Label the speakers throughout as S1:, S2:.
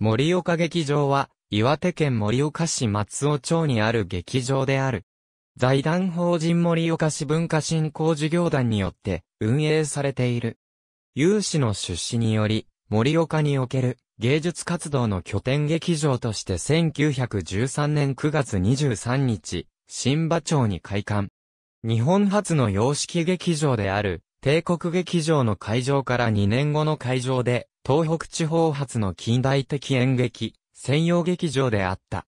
S1: 森岡劇場は、岩手県森岡市松尾町にある劇場である。財団法人森岡市文化振興事業団によって運営されている。有志の出資により、森岡における芸術活動の拠点劇場として1913年9月23日、新馬町に開館。日本初の洋式劇場である、帝国劇場の会場から2年後の会場で、東北地方発の近代的演劇、専用劇場であった。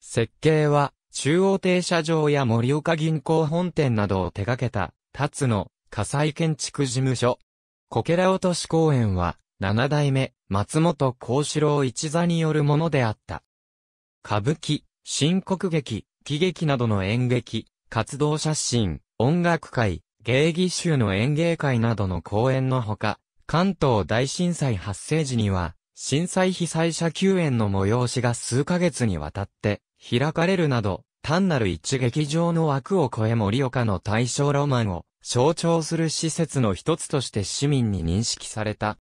S1: 設計は、中央停車場や盛岡銀行本店などを手掛けた、達の火災建築事務所。こけら落とし公園は、七代目、松本幸四郎一座によるものであった。歌舞伎、新国劇、喜劇などの演劇、活動写真、音楽会、芸技集の演芸会などの公演のほか、関東大震災発生時には、震災被災者救援の催しが数ヶ月にわたって開かれるなど、単なる一劇場の枠を超え盛岡の大正ロマンを象徴する施設の一つとして市民に認識された。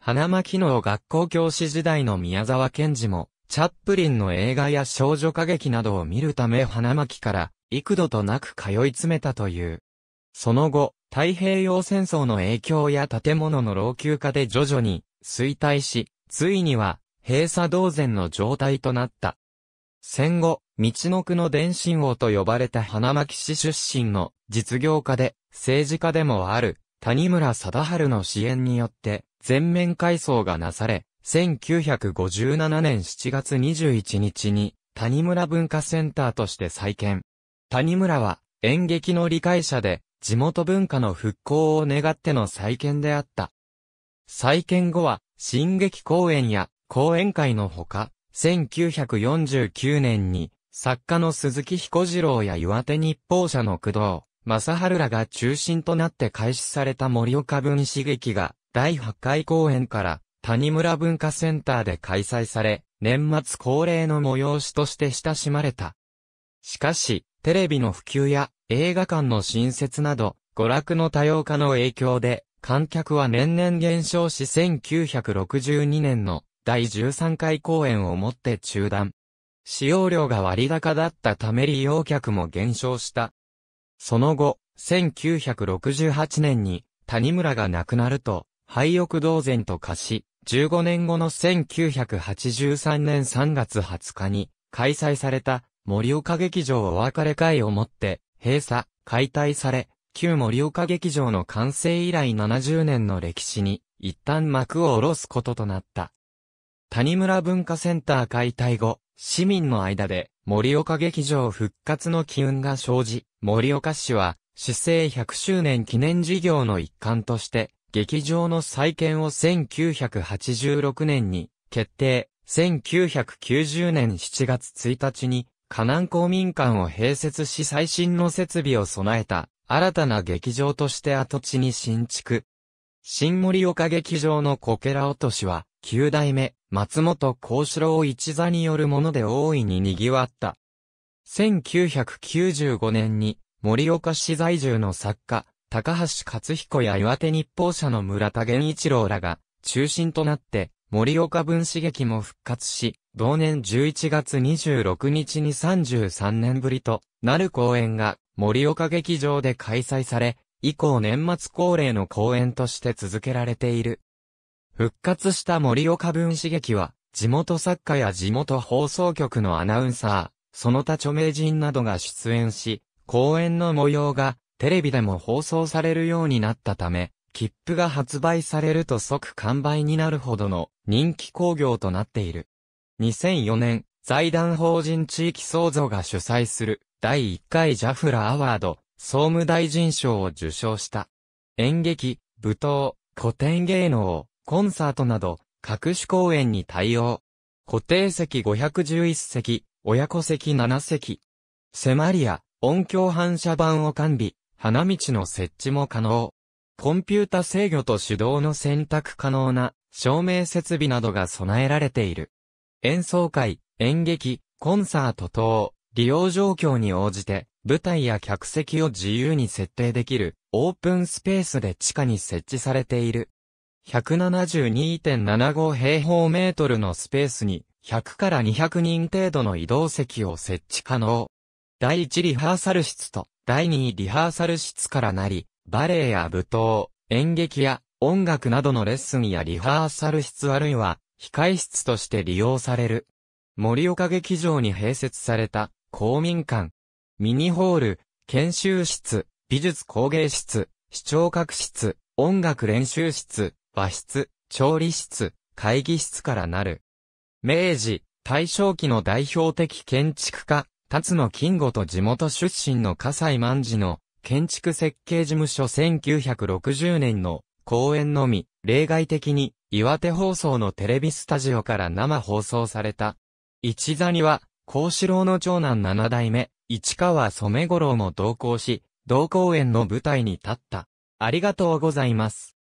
S1: 花巻の学校教師時代の宮沢賢治も、チャップリンの映画や少女歌劇などを見るため花巻から幾度となく通い詰めたという。その後、太平洋戦争の影響や建物の老朽化で徐々に衰退し、ついには閉鎖同然の状態となった。戦後、道の区の伝信王と呼ばれた花巻市出身の実業家で政治家でもある谷村貞治の支援によって全面改装がなされ、1957年7月21日に谷村文化センターとして再建。谷村は演劇の理解者で地元文化の復興を願っての再建であった。再建後は、進撃公演や講演会のほか、1949年に、作家の鈴木彦次郎や岩手日報社の工藤、正春らが中心となって開始された盛岡文史劇が、第8回公演から谷村文化センターで開催され、年末恒例の催しとして親しまれた。しかし、テレビの普及や映画館の新設など、娯楽の多様化の影響で、観客は年々減少し1962年の第13回公演をもって中断。使用量が割高だったため利用客も減少した。その後、1968年に谷村が亡くなると、廃屋同然と化し、15年後の1983年3月20日に開催された森岡劇場お別れ会をもって、閉鎖、解体され、旧森岡劇場の完成以来70年の歴史に、一旦幕を下ろすこととなった。谷村文化センター解体後、市民の間で、森岡劇場復活の機運が生じ、森岡市は、市政100周年記念事業の一環として、劇場の再建を1986年に決定、1990年7月1日に河南公民館を併設し最新の設備を備えた、新たな劇場として跡地に新築。新森岡劇場のこけら落としは、九代目、松本幸四郎一座によるもので大いに賑わった。1995年に、森岡市在住の作家、高橋克彦や岩手日報社の村田源一郎らが、中心となって、森岡分子劇も復活し、同年11月26日に33年ぶりとなる公演が森岡劇場で開催され、以降年末恒例の公演として続けられている。復活した森岡分子劇は、地元作家や地元放送局のアナウンサー、その他著名人などが出演し、公演の模様がテレビでも放送されるようになったため、切符が発売されると即完売になるほどの人気興行となっている。2004年、財団法人地域創造が主催する第1回ジャフラアワード総務大臣賞を受賞した。演劇、舞踏、古典芸能、コンサートなど、各種公演に対応。固定席511席、親子席7席。セマリア、音響反射板を完備、花道の設置も可能。コンピュータ制御と手動の選択可能な照明設備などが備えられている。演奏会、演劇、コンサート等、利用状況に応じて、舞台や客席を自由に設定できる、オープンスペースで地下に設置されている。172.75平方メートルのスペースに、100から200人程度の移動席を設置可能。第1リハーサル室と第2リハーサル室からなり、バレエや舞踏、演劇や音楽などのレッスンやリハーサル室あるいは控室として利用される。森岡劇場に併設された公民館、ミニホール、研修室、美術工芸室、視聴覚室、音楽練習室、和室、調理室、会議室からなる。明治、大正期の代表的建築家、辰野金吾と地元出身の笠西万次の建築設計事務所1960年の公演のみ、例外的に岩手放送のテレビスタジオから生放送された。一座には、孔子郎の長男七代目、市川染五郎も同行し、同公演の舞台に立った。ありがとうございます。